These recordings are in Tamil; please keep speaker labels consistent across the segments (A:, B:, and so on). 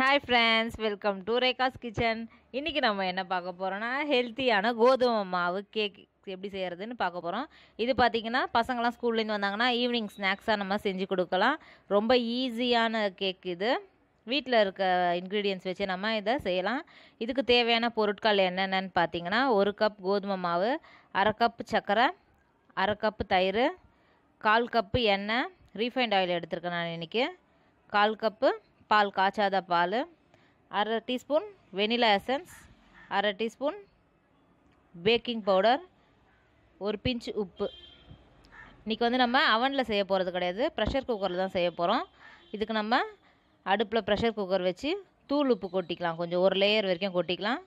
A: hi friends welcome to Rekha's kitchen இன்றைக்கி நம்ம என்ன பார்க்க போகிறோன்னா ஹெல்த்தியான கோதுமை மாவு கேக் எப்படி செய்கிறதுன்னு பார்க்க போகிறோம் இது பார்த்திங்கன்னா பசங்களாம் ஸ்கூல்லேருந்து வந்தாங்கன்னா ஈவினிங் ஸ்நாக்ஸாக நம்ம செஞ்சு கொடுக்கலாம் ரொம்ப ஈஸியான கேக் இது வீட்டில் இருக்க இன்க்ரீடியன்ஸ் வச்சு நம்ம இதை செய்யலாம் இதுக்கு தேவையான பொருட்கள் என்னென்னு பார்த்திங்கன்னா ஒரு கப் கோதுமை மாவு அரை கப் சர்க்கரை அரை கப்பு தயிர் கால் கப்பு எண்ணெய் ரீஃபைண்ட் ஆயில் எடுத்துருக்கேன் நான் இன்றைக்கி கால் கப்பு பால் காய்ச்சாத பால் அரை டீஸ்பூன் வெனிலா எசன்ஸ் அரை டீஸ்பூன் பேக்கிங் பவுடர் ஒரு பிஞ்ச் உப்பு இன்றைக்கி வந்து நம்ம அவனில் செய்ய போகிறது கிடையாது ப்ரெஷர் குக்கரில் தான் செய்ய போகிறோம் இதுக்கு நம்ம அடுப்பில் ப்ரெஷர் குக்கர் வச்சு தூள் உப்பு கொட்டிக்கலாம் கொஞ்சம் ஒரு லேயர் வரைக்கும் கொட்டிக்கலாம்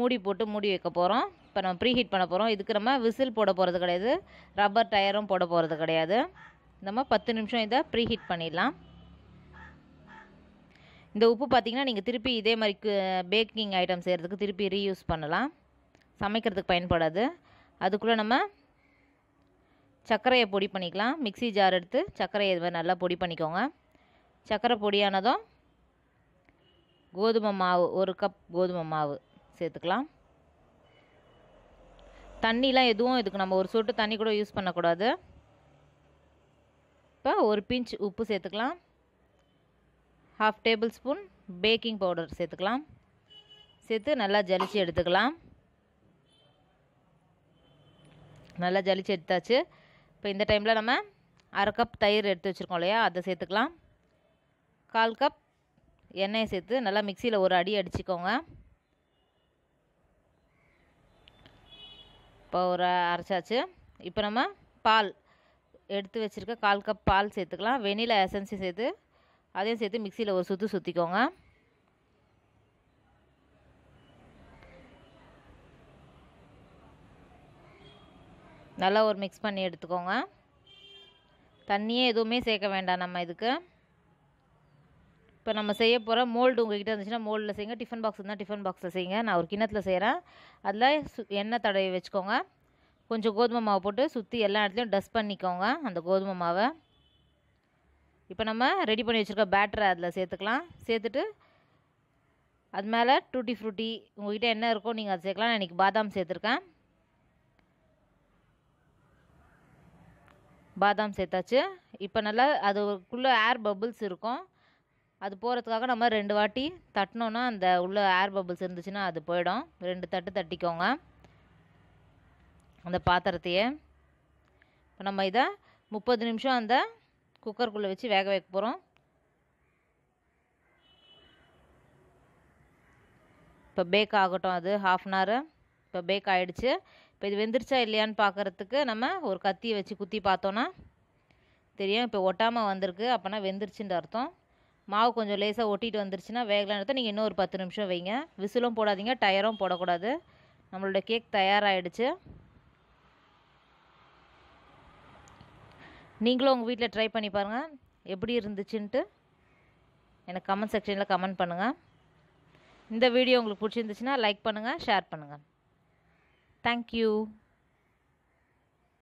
A: மூடி போட்டு மூடி வைக்க போகிறோம் இப்போ நம்ம ப்ரீ ஹீட் பண்ண போகிறோம் இதுக்கு நம்ம விசில் போட போகிறது கிடையாது ரப்பர் டயரும் போட போகிறது கிடையாது நம்ம பத்து நிமிஷம் இதை ப்ரீ ஹீட் பண்ணிடலாம் இந்த உப்பு பார்த்திங்கன்னா நீங்கள் திருப்பி இதே மாதிரி பேக்கிங் ஐட்டம் செய்கிறதுக்கு திருப்பி ரீயூஸ் பண்ணலாம் சமைக்கிறதுக்கு பயன்படாது அதுக்குள்ளே நம்ம சர்க்கரையை பொடி பண்ணிக்கலாம் மிக்சி ஜார் எடுத்து சர்க்கரையை இது மாதிரி நல்லா பொடி பண்ணிக்கோங்க சர்க்கரை பொடியானதும் கோதுமை மாவு ஒரு கப் கோதுமை மாவு சேர்த்துக்கலாம் தண்ணிலாம் எதுவும் இதுக்கு நம்ம ஒரு சொட்டு தண்ணி கூட யூஸ் பண்ணக்கூடாது இப்போ ஒரு பிஞ்ச் உப்பு சேர்த்துக்கலாம் half tablespoon baking powder சேர்த்துக்கலாம் சேர்த்து நல்லா ஜலிச்சு எடுத்துக்கலாம் நல்லா ஜலிச்சு எடுத்தாச்சு இப்போ இந்த டைமில் நம்ம அரை கப் தயிர் எடுத்து வச்சுருக்கோம் இல்லையா அதை சேர்த்துக்கலாம் கால் கப் எண்ணெயை சேர்த்து நல்லா மிக்சியில் ஒரு அடி அடிச்சுக்கோங்க இப்போ ஒரு அரைச்சாச்சு இப்போ நம்ம பால் எடுத்து வச்சுருக்க கால் கப் பால் சேர்த்துக்கலாம் வெனிலா எசன்ஸையும் சேர்த்து அதையும் சேர்த்து மிக்சியில் ஒரு சுற்று சுற்றிக்கோங்க நல்லா ஒரு மிக்ஸ் பண்ணி எடுத்துக்கோங்க தண்ணியே எதுவுமே சேர்க்க வேண்டாம் நம்ம இதுக்கு இப்போ நம்ம செய்ய போகிற மோல்டு உங்கள்கிட்ட இருந்துச்சுன்னா மோல்டில் செய்யுங்க டிஃபன் பாக்ஸ் இருந்தால் டிஃபன் பாக்ஸில் செய்யுங்க நான் ஒரு கிணத்துல செய்கிறேன் அதில் எண்ணெய் தடவி வச்சுக்கோங்க கொஞ்சம் கோதுமை மாவு போட்டு சுற்றி எல்லா இடத்துலையும் டஸ்ட் பண்ணிக்கோங்க அந்த கோதுமை மாவை இப்போ நம்ம ரெடி பண்ணி வச்சுருக்க பேட்டரை அதில் சேர்த்துக்கலாம் சேர்த்துட்டு அது மேலே டூட்டி ஃப்ரூட்டி உங்கள்கிட்ட என்ன இருக்கோ நீங்கள் அதை சேர்க்கலாம் நான் இன்றைக்கி பாதாம் சேர்த்துருக்கேன் பாதாம் சேர்த்தாச்சு இப்போ நல்லா அதுக்குள்ளே ஏர் பபுள்ஸ் இருக்கும் அது போகிறதுக்காக நம்ம ரெண்டு வாட்டி தட்டினோன்னா அந்த உள்ள ஏர் பபுள்ஸ் இருந்துச்சுன்னா அது போயிடும் ரெண்டு தட்டு தட்டிக்கோங்க அந்த பாத்திரத்தையே இப்போ நம்ம இதை முப்பது நிமிஷம் அந்த குக்கருக்குள்ளே வச்சு வேக வைக்க போகிறோம் இப்போ பேக் ஆகட்டும் அது ஹாஃப் அன் ஹவர் இப்போ பேக் ஆகிடுச்சு இப்போ இது வெந்துருச்சா இல்லையான்னு பார்க்குறதுக்கு நம்ம ஒரு கத்தியை வச்சு குத்தி பார்த்தோன்னா தெரியும் இப்போ ஒட்டாமல் வந்திருக்கு அப்போனா வெந்துருச்சுன்ற அர்த்தம் மாவு கொஞ்சம் லேசாக ஒட்டிட்டு வந்துருச்சுன்னா வேகலான்னு அர்த்தம் நீங்கள் இன்னும் ஒரு பத்து நிமிஷம் வைங்க விசிலும் போடாதீங்க டயரும் போடக்கூடாது நம்மளோட கேக் தயாராகிடுச்சு நீங்களும் உங்கள் வீட்டில் ட்ரை பண்ணி பாருங்கள் எப்படி இருந்துச்சுன்ட்டு எனக்கு கமெண்ட் செக்ஷனில் கமெண்ட் பண்ணுங்கள் இந்த வீடியோ உங்களுக்கு பிடிச்சிருந்துச்சுன்னா லைக் பண்ணுங்கள் ஷேர் பண்ணுங்கள் தேங்க்யூ